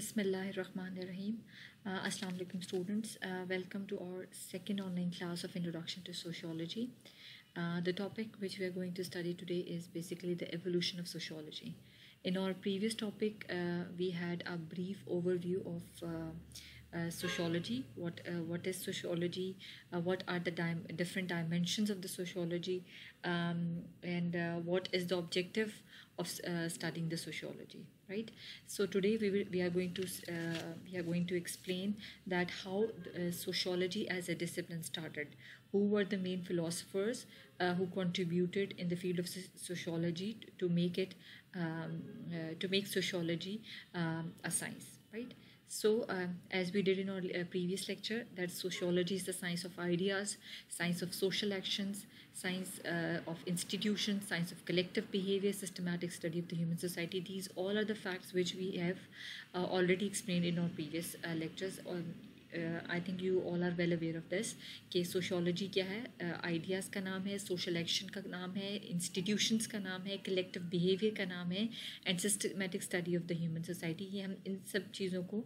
Bismillahirrahmanirrahim. Uh, Assalamu alaikum students. Uh, welcome to our second online class of Introduction to Sociology. Uh, the topic which we are going to study today is basically the evolution of sociology. In our previous topic, uh, we had a brief overview of uh, uh sociology what uh, what is sociology uh, what are the different dimensions of the sociology um, and uh, what is the objective of uh, studying the sociology right so today we, will, we are going to uh, we are going to explain that how uh, sociology as a discipline started who were the main philosophers uh, who contributed in the field of sociology to, make it um, uh, to make sociology um, a science right so uh, as we did in our uh, previous lecture that sociology is the science of ideas, science of social actions, science uh, of institutions, science of collective behavior, systematic study of the human society. These all are the facts which we have uh, already explained in our previous uh, lectures on I think you all are well aware of this कि sociology क्या है ideas uh, का नाम है social action का नाम है institutions का नाम है कलेक्टिव बिहेवियर का नाम है and systematic study of the human society ये हम इन सब चीज़ों को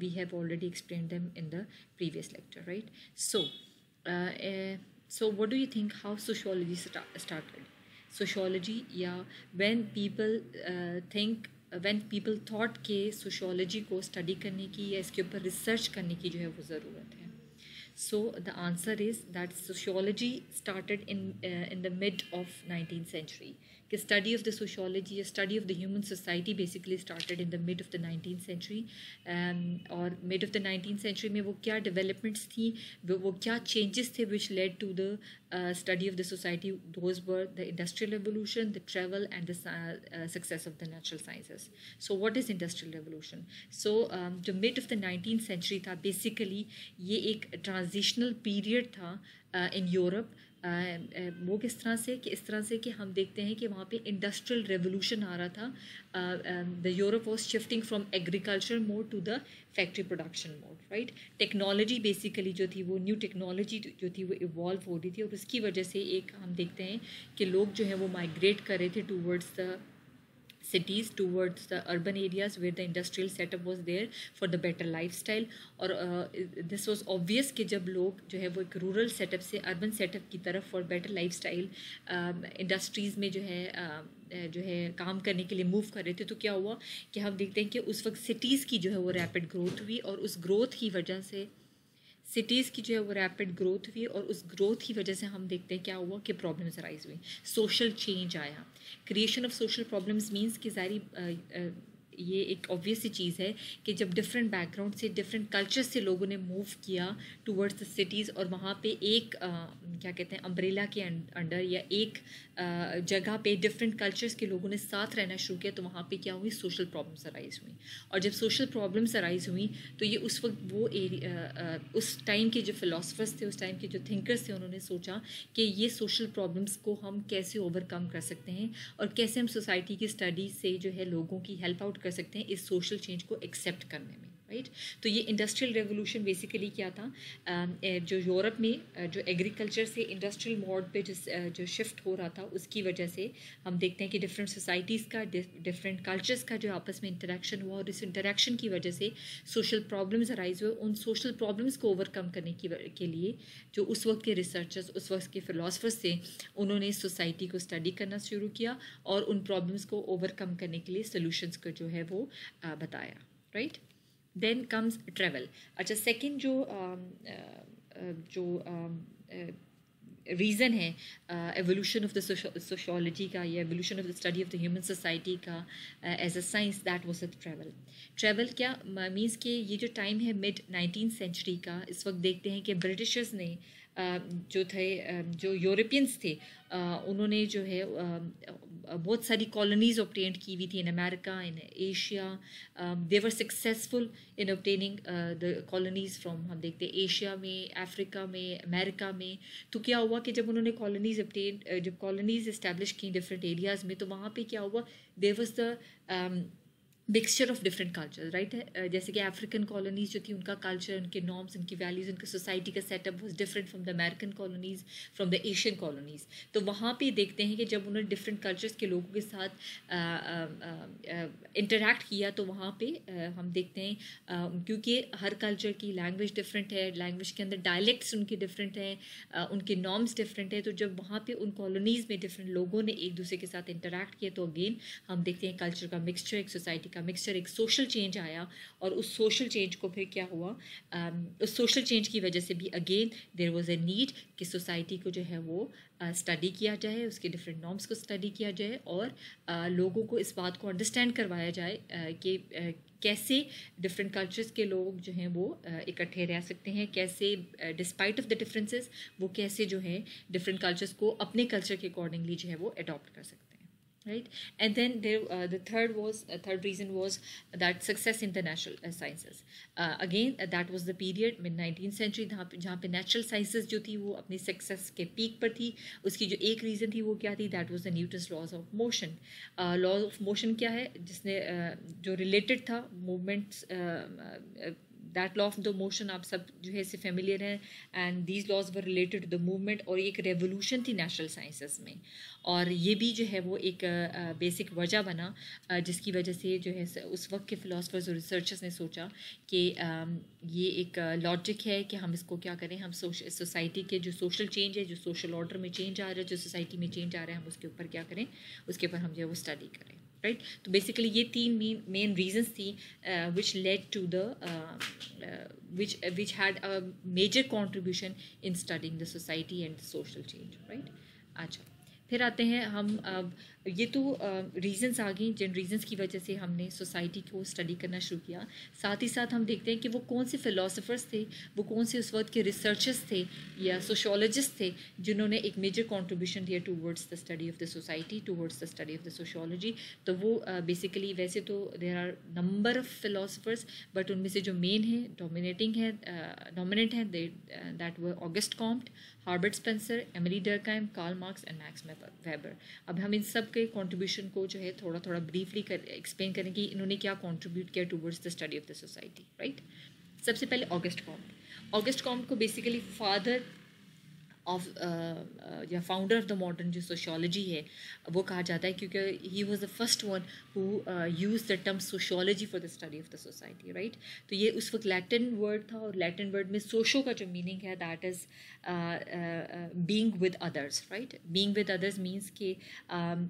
we have already explain them in the previous lecture right so so what do you think how sociology start, started sociology yeah when people uh, when people thought के sociology को study करने की या इसके ऊपर रिसर्च करने की जो है वो ज़रूरत है So the answer is that sociology started in uh, in the mid of 19th century. The study of the sociology, a study of the human society, basically started in the mid of the 19th century. Um, or mid of the 19th century में वो क्या developments थी वो, changes The which led to the uh, study of the society. Those were the industrial revolution, the travel, and the uh, uh success of the natural sciences. So what is industrial revolution? So um, mid of the 19th century था basically ये एक trans transitional period था in uh, Europe uh, uh, वो किस तरह से कि इस तरह से कि हम देखते हैं कि वहाँ पे इंडस्ट्रियल रेवोल्यूशन आ रहा था the Europe was shifting from agriculture mode to the factory production mode right technology basically जो थी वो न्यू टेक्नोलॉजी जो थी वो इवॉल्व हो रही थी और उसकी वजह से एक हम देखते हैं कि लोग जो है वो माइग्रेट कर रहे थे towards the cities towards the urban areas where industrial setup was there for the better lifestyle और दिस वॉज ऑब्वियस कि जब लोग जो है वो एक रूरल सेटअप से अर्बन सेटअप की तरफ for better lifestyle industries में जो है uh, जो है काम करने के लिए मूव कर रहे थे तो क्या हुआ कि हम देखते हैं कि उस वक्त सिटीज़ की जो है वो रैपिड ग्रोथ हुई और उस ग्रोथ की वजह से सिटीज़ की जो है वो रैपिड ग्रोथ हुई और उस ग्रोथ की वजह से हम देखते हैं क्या हुआ कि प्रॉब्लम्स अराइज हुई सोशल चेंज आया creation of social problems means कि जारी ये एक ऑब्वियस सी चीज़ है कि जब डिफरेंट बैकग्राउंड से डिफरेंट कल्चर से लोगों ने मूव किया टूवर्ड्स द सिटीज़ और वहाँ पे एक आ, क्या कहते हैं अम्ब्रेला के अंडर या एक आ, जगह पे डिफरेंट कल्चर्स के लोगों ने साथ रहना शुरू किया तो वहाँ पे क्या हुई सोशल प्रॉब्लम्स अराइज हुई और जब सोशल प्रॉब्लम्स अराइज हुई तो ये उस वक्त वो एरिया उस टाइम के जो फ़िलासफ़र्स थे उस टाइम के जो थिंकर्स थे उन्होंने सोचा कि ये सोशल प्रॉब्लम्स को हम कैसे ओवरकम कर सकते हैं और कैसे हम सोसाइटी की स्टडी से जो है लोगों की हेल्प आउट कर सकते हैं इस सोशल चेंज को एक्सेप्ट करने में राइट तो ये इंडस्ट्रियल रेवोल्यूशन बेसिकली क्या था um, जो यूरोप में जो एग्रीकल्चर से इंडस्ट्रियल मोड पे जिस जो शिफ्ट हो रहा था उसकी वजह से हम देखते हैं कि डिफरेंट सोसाइटीज़ का डिफरेंट कल्चर्स का जो आपस में इंटरेक्शन हुआ और इस इंटरेक्शन की वजह से सोशल प्रॉब्लम्स अराइज हुए उन सोशल प्रॉब्लम्स को ओवरकम करने की के लिए जो उस वक्त के रिसर्चर्स उस वक्त के फ़िलासफ़र्स थे उन्होंने सोसाइटी को स्टडी करना शुरू किया और उन प्रॉब्लम्स को ओवरकम करने के लिए सोल्यूशंस को जो है वो बताया right right? Then comes travel अच्छा सेकेंड जो um, uh, uh, जो रीज़न um, uh, है एवोल्यूशन ऑफ द सोशोलॉजी का या evolution of the study of the human society का as a science that was a travel travel क्या means कि ये जो टाइम है मिड नाइनटीन सेंचुरी का इस वक्त देखते हैं कि ब्रिटिशर्स ने uh, जो थे जो यूरोपियंस थे उन्होंने जो है बहुत सारी कॉलोनीज ऑप्टेंट की हुई थी in America in Asia they were successful in obtaining the colonies from हम देखते हैं एशिया में अफ्रीका में अमेरिका में तो क्या हुआ कि जब उन्होंने कॉलोनीज ऑप्टेंट जब कॉलोनीज इस्टेब्लिश की डिफरेंट एरियाज़ में तो वहाँ पे क्या हुआ they were the mixture of different culture right जैसे कि अफ्रीकन कॉलोनीज जो थी उनका कल्चर उनके नॉर्म्स उनकी वैल्यूज़ उनकी सोसाइटी का setup was different from the American colonies from the Asian colonies तो वहाँ पर देखते हैं कि जब उन्होंने डिफरेंट कल्चर्स के लोगों के साथ इंटरेक्ट uh, uh, uh, किया तो वहाँ पर हम देखते हैं क्योंकि हर कल्चर की लैंग्वेज डिफरेंट है लैंग्वेज के अंदर डायलैक्ट्स उनके डिफरेंट हैं उनके नॉर्म्स डिफरेंट हैं तो जब वहाँ पर उन कॉलोनीज़ में डिफरेंट लोगों ने एक दूसरे के साथ इंटरेक्ट किया तो अगेन हम देखते हैं कल्चर का मिक्सचर एक सोसाइटी का मिक्सचर एक सोशल चेंज आया और उस सोशल चेंज को फिर क्या हुआ um, उस सोशल चेंज की वजह से भी again there was a need कि सोसाइटी को जो है वो स्टडी uh, किया जाए उसके डिफरेंट नॉर्म्स को स्टडी किया जाए और uh, लोगों को इस बात को अंडरस्टैंड करवाया जाए uh, कि कैसे डिफरेंट कल्चर्स के लोग जो हैं वो इकट्ठे रह सकते हैं कैसे डिस्पाइट ऑफ द डिफरेंसेस वो कैसे जो है डिफरेंट कल्चर्स को अपने कल्चर के अकॉर्डिंगली जो है वो अडॉप्ट कर सकते हैं right and then there uh, the third was uh, third reason was that success in the natural uh, sciences uh, again uh, that was the period mid 19th century जहाँ पे जहाँ पे natural sciences जो थी वो अपनी success के peak पर थी उसकी जो एक reason थी वो क्या थी that was the Newton's laws of motion uh, laws of motion क्या है जिसने uh, जो related था movements uh, uh, that law of the motion आप सब जो है इससे फेमिलियर हैं and these laws were related to the movement और एक रेवोल्यूशन थी नेशनल साइंसेस में और ये भी जो है वो एक बेसिक वजह बना जिसकी वजह से जो है उस वक्त के फ़िलासफ़र्स और रिसर्चर्स ने सोचा कि ये एक लॉजिक है कि हम इसको क्या करें हम सोसाइटी के जो सोशल चेंज है जो सोशल ऑर्डर में चेंज आ रहा है जो सोसाइटी में चेंज आ रहा है हम उसके ऊपर क्या करें उसके ऊपर हम जो है वो स्टडी करें राइट तो बेसिकली ये तीन मेन रीजंस थी which led to the which had a major contribution in studying the society and social change right अच्छा फिर आते हैं हम ये तो रीज़न्स आ गई जिन रीज़न्स की वजह से हमने सोसाइटी को स्टडी करना शुरू किया साथ ही साथ हम देखते हैं कि वो कौन से फ़िलासफ़र्स थे वो कौन से उस वक्त के रिसर्चर्स थे या सोशोलॉजिस्ट थे जिन्होंने एक मेजर कंट्रीब्यूशन दिया towards the study of the society towards the study of the sociology तो वो बेसिकली uh, वैसे तो there are number of philosophers but उनमें से जो मेन है डोमिनेटिंग है डोमिनेट हैं दैट व Auguste Comte Herbert Spencer Emile Durkheim Karl Marx and Max Weber अब हम इन सब के कॉन्ट्रीब्यूशन को जो है थोड़ा थोड़ा ब्रीफली कर एक्सप्लेन करें कि इन्होंने क्या कॉन्ट्रीब्यूट किया towards the study of the society right सबसे पहले ऑगस्ट कॉम्प ऑगस्ट कॉम्प को बेसिकली फादर ऑफ या फाउंडर ऑफ द मॉडर्न जो सोशोलॉजी है वो कहा जाता है क्योंकि he was the first one who use the term sociology for the study of the society right तो ये उस वक्त लैटिन वर्ड था और लैटिन वर्ड में सोशो का जो मीनिंग है that is being with others right being with others means कि um,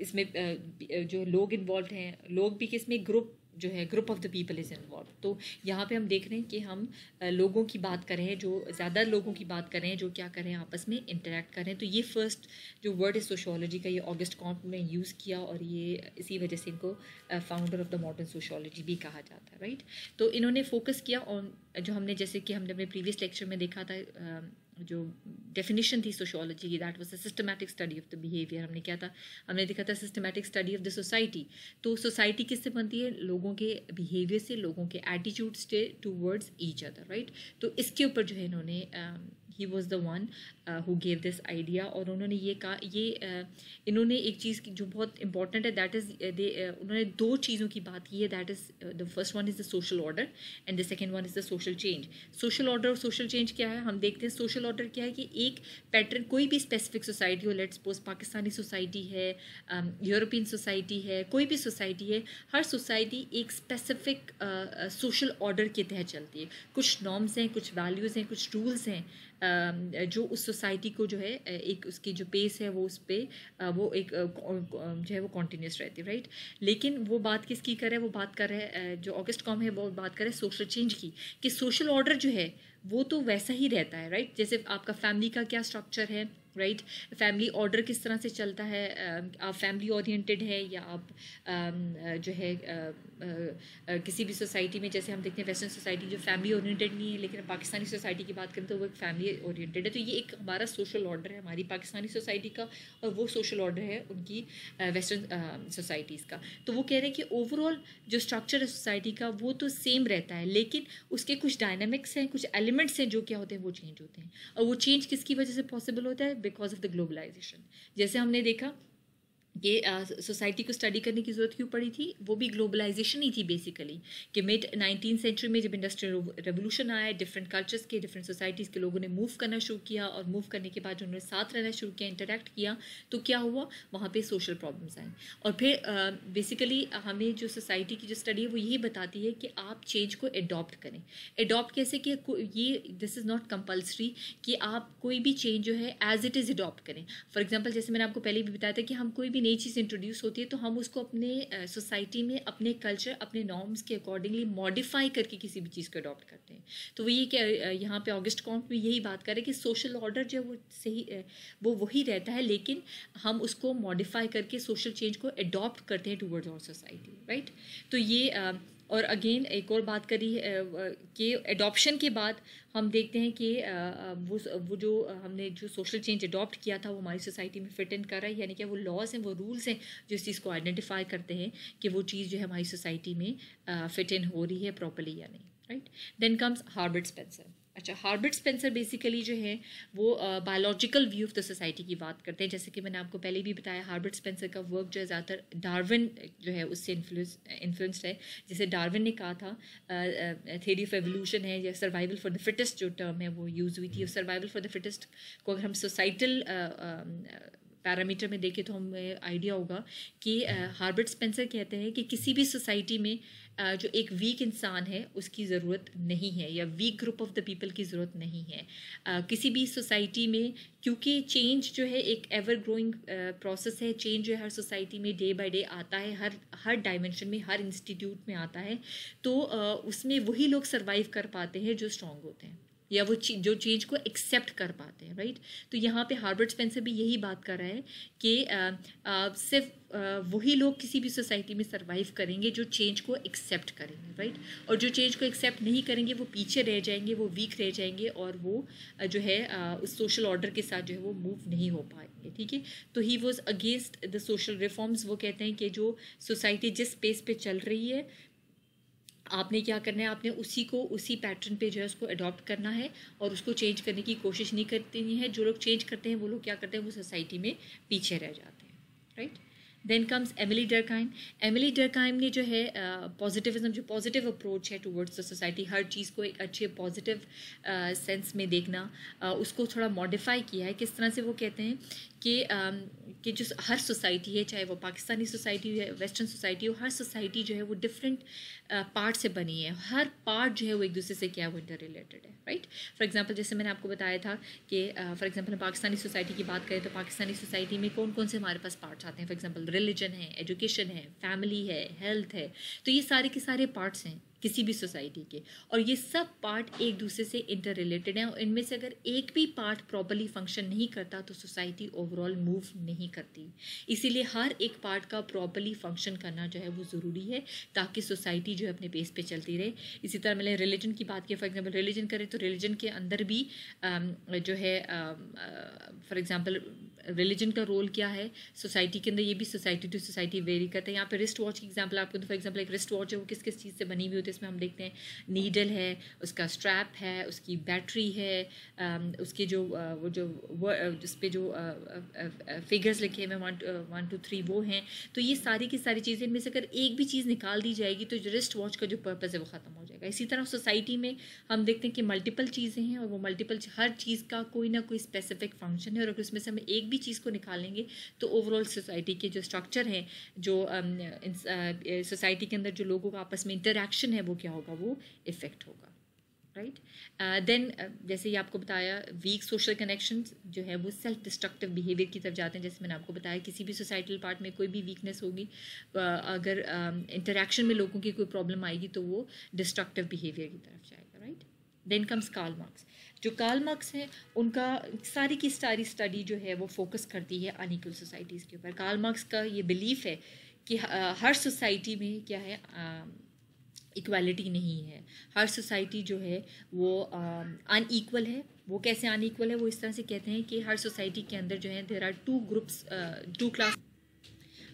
इसमें uh, जो लोग इन्वॉल्व हैं लोग भी कि इसमें ग्रुप जो है group of the people is involve तो यहाँ पे हम देख रहे हैं कि हम लोगों की बात कर रहे हैं जो ज़्यादा लोगों की बात कर रहे हैं जो क्या कर रहे हैं आपस में इंटरेक्ट कर रहे हैं तो ये फर्स्ट जो वर्ड है सोशोलॉजी का ये ऑगस्ट कॉम्प में यूज़ किया और ये इसी वजह से इनको founder of the modern sociology भी कहा जाता है राइट तो इन्होंने फोकस किया ऑन जो हमने जैसे कि हमने अपने प्रीवियस लेक्चर में देखा था जो डेफिनेशन थी सोशोलॉजी की that was a systematic study of the behaviour हमने क्या था हमने देखा था systematic study of the society तो सोसाइटी किससे बनती है लोगों के बिहेवियर से लोगों के एटीट्यूड से वर्ड्स ईच अदर राइट तो इसके ऊपर जो है इन्होंने he was the one who gave this idea और उन्होंने ये कहा ये uh, इन्होंने एक चीज़ की जो बहुत इंपॉर्टेंट है दैट इज़ दे उन्होंने दो चीज़ों की बात की है that is the first one is the social order and the second one is the social change social order और सोशल चेंज क्या है हम देखते हैं सोशल ऑर्डर क्या है कि एक पैटर्न कोई भी स्पेसिफिक सोसाइटी हो लेट सपोज पाकिस्तानी सोसाइटी है यूरोपियन um, सोसाइटी है कोई भी सोसाइटी है हर सोसाइटी एक स्पेसिफिक सोशल ऑर्डर के तहत चलती है कुछ नॉर्म्स हैं कुछ वैल्यूज़ हैं कुछ रूल्स हैं uh, जो उस सोसाइटी को जो है एक उसकी जो पेस है वो उस पर वो एक जो है वो कॉन्टीन्यूस रहती है राइट लेकिन वो बात किसकी कर रहे वो बात कर रहे हैं जो ऑगस्ट कॉम है वो बात कर रहे हैं सोशल चेंज की कि सोशल ऑर्डर जो है वो तो वैसा ही रहता है राइट जैसे आपका फैमिली का क्या स्ट्रक्चर है राइट फैमिली ऑर्डर किस तरह से चलता है आप फैमिली ओरिएंटेड है या आप जो है किसी भी सोसाइटी में जैसे हम देखते हैं वेस्टर्न सोसाइटी जो फैमिली ओरिएंटेड नहीं है लेकिन पाकिस्तानी सोसाइटी की बात करें तो वो एक फैमिली ओरिएंटेड है तो ये एक हमारा सोशल ऑर्डर है हमारी पाकिस्तानी सोसाइटी का और वो सोशल ऑर्डर है उनकी वेस्टर्न सोसाइटीज़ का तो वो कह रहे हैं कि ओवरऑल जो स्ट्रक्चर है सोसाइटी का वो तो सेम रहता है लेकिन उसके कुछ डायनामिक्स हैं कुछ एलिमेंट्स हैं जो क्या होते हैं वो चेंज होते हैं और वो चेंज किसकी वजह से पॉसिबल होता है बिकॉज ऑफ द ग्लोबलाइजेशन जैसे हमने देखा ये सोसाइटी uh, को स्टडी करने की ज़रूरत क्यों पड़ी थी वो भी ग्लोबलाइजेशन ही थी बेसिकली कि मिड नाइनटीन सेंचुरी में जब इंडस्ट्रियल रेवोल्यूशन आया डिफरेंट कल्चर्स के डिफरेंट सोसाइटीज़ के लोगों ने मूव करना शुरू किया और मूव करने के बाद उन्होंने साथ रहना शुरू किया इंटरेक्ट किया तो क्या हुआ वहाँ पर सोशल प्रॉब्लम्स आए और फिर बेसिकली uh, हमें जो सोसाइटी की जो स्टडी है वो यही बताती है कि आप चेंज को एडॉप्ट करें एडॉप्ट कैसे कि ये दिस इज़ नॉट कंपल्सरी कि आप कोई भी चेंज जो है एज इट इज़ एडॉप्ट करें फॉर एग्जाम्पल जैसे मैंने आपको पहले भी बताया था कि हम कोई भी नई चीज़ इंट्रोड्यूस होती है तो हम उसको अपने सोसाइटी में अपने कल्चर अपने नॉर्म्स के अकॉर्डिंगली मॉडिफाई करके किसी भी चीज़ को अडॉप्ट करते हैं तो वो ये कि यहाँ पे ऑगस्ट काउंट में यही बात करें कि सोशल ऑर्डर जो वो सही वो वही रहता है लेकिन हम उसको मॉडिफाई करके सोशल चेंज को अडॉप्ट करते हैं टूवर्ड्स आवर सोसाइटी राइट तो ये और अगेन एक और बात करी कि एडॉप्शन के बाद हम देखते हैं कि वो वो जो हमने जो सोशल चेंज अडॉप्ट किया था वो हमारी सोसाइटी में फिट इन कर रहा है यानी कि वो लॉज हैं वो रूल्स हैं जो इस चीज़ को आइडेंटिफाई करते हैं कि वो चीज़ जो है हमारी सोसाइटी में फिट इन हो रही है प्रॉपरली या नहीं right then comes Herbert Spencer अच्छा हार्बर्ट स्पेंसर बेसिकली जो है वो biological view of the society की बात करते हैं जैसे कि मैंने आपको पहले भी बताया हार्बर्ट स्पेंसर का वर्क जो है ज़्यादातर डार्विन जो है उससे इन्फ्लुएंस इन्फ्लुएंस्ड है जैसे डार्विन ने कहा था थेरी ऑफ एवोल्यूशन है या सर्वाइवल फॉर द फिटेस्ट जो टर्म है वो यूज़ हुई थी और सर्वाइवल फॉर द फिटेस्ट को अगर हम सोसाइटल पैरामीटर में देखें तो हमें आइडिया होगा कि हार्बर्ट स्पेंसर कहते हैं कि किसी भी सोसाइटी में जो एक वीक इंसान है उसकी ज़रूरत नहीं है या weak group of the people की ज़रूरत नहीं है किसी भी सोसाइटी में क्योंकि चेंज जो है एक एवर ग्रोइंग प्रोसेस है चेंज जो है हर सोसाइटी में डे बाय डे आता है हर हर डायमेंशन में हर इंस्टीट्यूट में आता है तो उसमें वही लोग सर्वाइव कर पाते हैं जो स्ट्रांग होते हैं या वो चीज जो चेंज को एक्सेप्ट कर पाते हैं राइट तो यहाँ पे हार्बर्ट स्पेंसर भी यही बात कर रहा है कि सिर्फ वही लोग किसी भी सोसाइटी में सरवाइव करेंगे जो चेंज को एक्सेप्ट करेंगे राइट और जो चेंज को एक्सेप्ट नहीं करेंगे वो पीछे रह जाएंगे वो वीक रह जाएंगे और वो जो है उस सोशल ऑर्डर के साथ जो है वो मूव नहीं हो पाएंगे ठीक है तो he was against the social reforms वो कहते हैं कि जो सोसाइटी जिस स्पेस पे चल रही है आपने क्या करना है आपने उसी को उसी पैटर्न पे जो है उसको अडॉप्ट करना है और उसको चेंज करने की कोशिश नहीं करती है जो लोग चेंज करते हैं वो लोग क्या करते हैं वो सोसाइटी में पीछे रह जाते हैं right then comes Emile Durkheim Emile Durkheim ने जो है पॉजिटिविज्म uh, जो पॉजिटिव अप्रोच है टूवर्ड्स द सोसाइटी हर चीज़ को एक अच्छे पॉजिटिव सेंस uh, में देखना uh, उसको थोड़ा मॉडिफाई किया है किस तरह से वो कहते हैं कि कि जो हर सोसाइटी है चाहे वो पाकिस्तानी सोसाइटी हो वेस्टर्न सोसाइटी हो हर सोसाइटी जो है वो डिफरेंट पार्ट से बनी है हर पार्ट जो है वो एक दूसरे से क्या वो इंटर रिलेटेड है राइट फॉर एग्जांपल जैसे मैंने आपको बताया था कि फॉर एग्जांपल हम पाकिस्तानी सोसाइटी की बात करें तो पाकिस्तानी सोसाइटी में कौन कौन से हमारे पास पार्ट्स आते हैं फॉर एग्जाम्पल रिलीजन है एजुकेशन है फैमिली है हेल्थ है तो ये सारे के सारे पार्ट्स हैं किसी भी सोसाइटी के और ये सब पार्ट एक दूसरे से इंटर रिलेटेड हैं और इनमें से अगर एक भी पार्ट प्रॉपरली फंक्शन नहीं करता तो सोसाइटी ओवरऑल मूव नहीं करती इसीलिए हर एक पार्ट का प्रॉपरली फंक्शन करना जो है वो ज़रूरी है ताकि सोसाइटी जो है अपने बेस पे चलती रहे इसी तरह मैंने रिलीजन की बात की फॉर एग्जाम्पल रिलीजन करें तो रिलीजन के अंदर भी जो है फॉर एग्ज़ाम्पल रिलीजन का रोल क्या है सोसाइटी के अंदर ये भी सोसाइटी टू सोसाइटी वेरी करता है यहाँ पे रिस्ट वॉच की एग्जाम्पल आपको तो फॉर एग्जाम्पल एक रिस्ट वॉच है वो किस किस चीज़ से बनी हुई होती है इसमें हम देखते हैं नीडल है उसका स्ट्रैप है उसकी बैटरी है um, उसके जो uh, वो जो उस uh, पर जो फिगर्स uh, लिखे हुए वन वन टू थ्री वो हैं तो ये सारी की सारी चीज़ें इनमें से अगर एक भी चीज़ निकाल दी जाएगी तो जो रिस्ट वॉच का जो पर्पज़ है वो ख़त्म हो जाएगा इसी तरह सोसाइटी में हम देखते हैं कि मल्टीपल चीज़ें हैं और वो मल्टीपल हर चीज़ का कोई ना कोई स्पेसिफिक फंक्शन है और अगर उसमें से हमें एक भी भी चीज़ को निकालेंगे तो ओवरऑल सोसाइटी के जो स्ट्रक्चर हैं जो सोसाइटी um, uh, uh, के अंदर जो लोगों का आपस में इंटरेक्शन है वो क्या होगा वो इफ़ेक्ट होगा right right? Then uh, uh, जैसे ही आपको बताया वीक सोशल कनेक्शन जो है वो सेल्फ डिस्ट्रक्टिव बिहेवियर की तरफ जाते हैं जैसे मैंने आपको बताया किसी भी सोसाइटल पार्ट में कोई भी वीकनेस होगी uh, अगर इंटरेक्शन um, uh, में लोगों की कोई प्रॉब्लम आएगी तो वो डिस्ट्रक्टिव बिहेवियर की तरफ जाएगा right then comes Karl Marx जो कार्ल मार्क्स है उनका सारी की सारी स्टडी जो है वो फोकस करती है अनिकल सोसाइटीज़ के ऊपर कार्ल मार्क्स का ये बिलीफ है कि हर सोसाइटी में क्या है इक्वालिटी नहीं है हर सोसाइटी जो है वो अनईक्वल है वो कैसे अनईक्वल है वो इस तरह से कहते हैं कि हर सोसाइटी के अंदर जो है there are two groups two class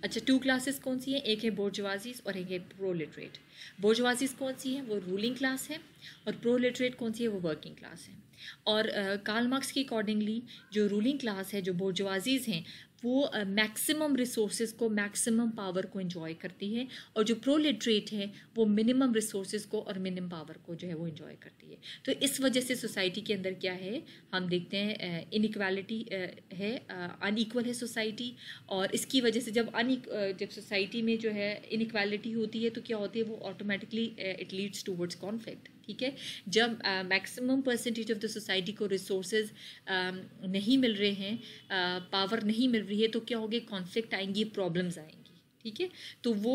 अच्छा टू क्लासेस कौन सी हैं एक है बोर्जवाजीज और एक है प्रोलिटरेट बोर्जवाजीज कौन सी हैं वो रूलिंग क्लास है और प्रोलिटरेट कौन सी है वो वर्किंग क्लास है और कार्ल मार्क्स के अकॉर्डिंगली जो रूलिंग क्लास है जो बोर्जवाजीज़ हैं वो मैक्सिमम रिसोर्स को मैक्सिमम पावर को इन्जॉय करती है और जो प्रोलिट्रेट है वो मिनिमम रिसोर्स को और मिनिमम पावर को जो है वो इन्जॉय करती है तो इस वजह से सोसाइटी के अंदर क्या है हम देखते हैं इनक्वालिटी है अनईक्वल है सोसाइटी और इसकी वजह से जब अन जब सोसाइटी में जो है इनक्वालिटी होती है तो क्या होती है वो automatically it leads towards conflict ठीक है जब maximum percentage of the society को रिसोर्सेज uh, नहीं मिल रहे हैं पावर uh, नहीं मिल रही है तो क्या होगी कॉन्फ्लिक्ट आएंगी प्रॉब्लम्स आएंगी ठीक है तो वो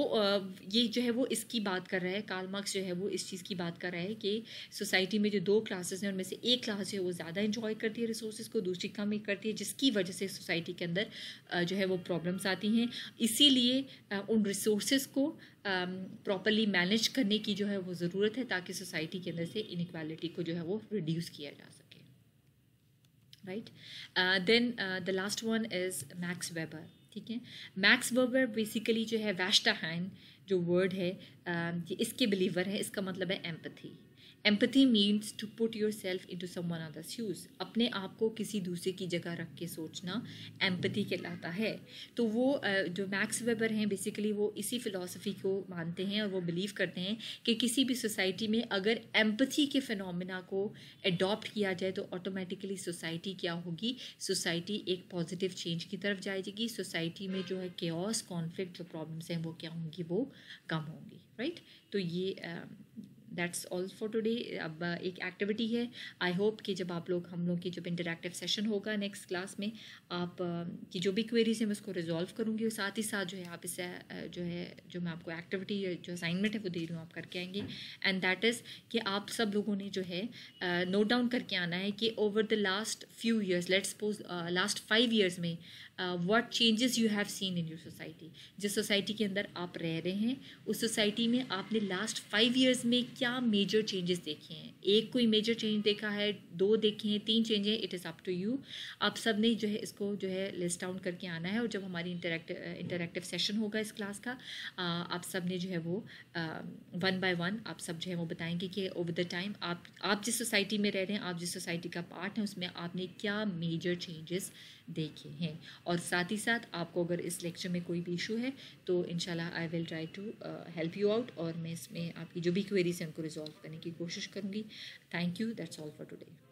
ये जो है वो इसकी बात कर रहा है कार्ल मार्क्स जो है वो इस चीज़ की बात कर रहा है कि सोसाइटी में जो दो क्लासेस हैं उनमें से एक क्लास जो है वो ज़्यादा इन्जॉय करती है रिसोर्स को दूसरी कम ही करती है जिसकी वजह से सोसाइटी के अंदर जो है वो प्रॉब्लम्स आती हैं इसीलिए उन रिसोर्स को प्रॉपरली मैनेज करने की जो है वो ज़रूरत है ताकि सोसाइटी के अंदर से इनक्वालिटी को जो है वो रिड्यूस किया जा सके right then the last one is Max Weber ठीक है मैक्स वर्बर बेसिकली जो है वैश्टाहन जो वर्ड है um, इसके बिलीवर है इसका मतलब है empathy empathy means to put yourself into someone others shoes अपने आप को किसी दूसरे की जगह रख के सोचना एम्पथी कहलाता है तो वो जो मैक्स वेबर हैं बेसिकली वो इसी फ़िलासफ़ी को मानते हैं और वो बिलीव करते हैं कि किसी भी सोसाइटी में अगर एम्पथी के फिनोमिना को एडॉप्ट किया जाए तो ऑटोमेटिकली सोसाइटी क्या होगी सोसाइटी एक पॉजिटिव चेंज की तरफ जाएगी सोसाइटी में जो है केस कॉन्फ्लिक्ट जो प्रॉब्लम्स हैं वो क्या होंगी वो कम होंगी राइट right? तो ये uh, that's all for today अब uh, एक एक्टिविटी है आई होप कि जब आप लोग हम लोग की जब इंटरेक्टिव सेशन होगा नेक्स्ट क्लास में आप uh, की जो भी क्वेरीज हैं मैं उसको रिजॉल्व करूँगी और साथ ही साथ जो है आप इसे uh, जो है जो मैं आपको एक्टिविटी जो असाइनमेंट है वो दे रही हूँ आप करके आएंगे एंड दैट इज़ कि आप सब लोगों ने जो है नोट डाउन करके आना है कि over the last few years let's suppose last five years में what changes you have seen in your society जिस सोसाइटी के अंदर आप रह रहे हैं उस सोसाइटी में आपने लास्ट फाइव ईयर्स में क्या मेजर चेंजेस देखे हैं एक कोई मेजर चेंज देखा है दो देखे हैं तीन चेंज हैं it is up to you आप सब ने जो है इसको जो है लिस्ट आउट करके आना है और जब हमारी इंटरेक्ट इंटरेक्टिव सेशन होगा इस क्लास का uh, आप सब ने जो है वो वन बाय वन आप सब जो है वो बताएंगे कि ओवर द टाइम आप आप जिस सोसाइटी में रह रहे हैं आप जिस सोसाइटी का पार्ट हैं उसमें आपने क्या मेजर चेंजेस देखे हैं और साथ ही साथ आपको अगर इस लेक्चर में कोई भी इशू है तो इन I will try to help you out और मैं इसमें आपकी जो भी क्वेरीज हैं उनको रिजॉल्व करने की कोशिश करूँगी thank you that's all for today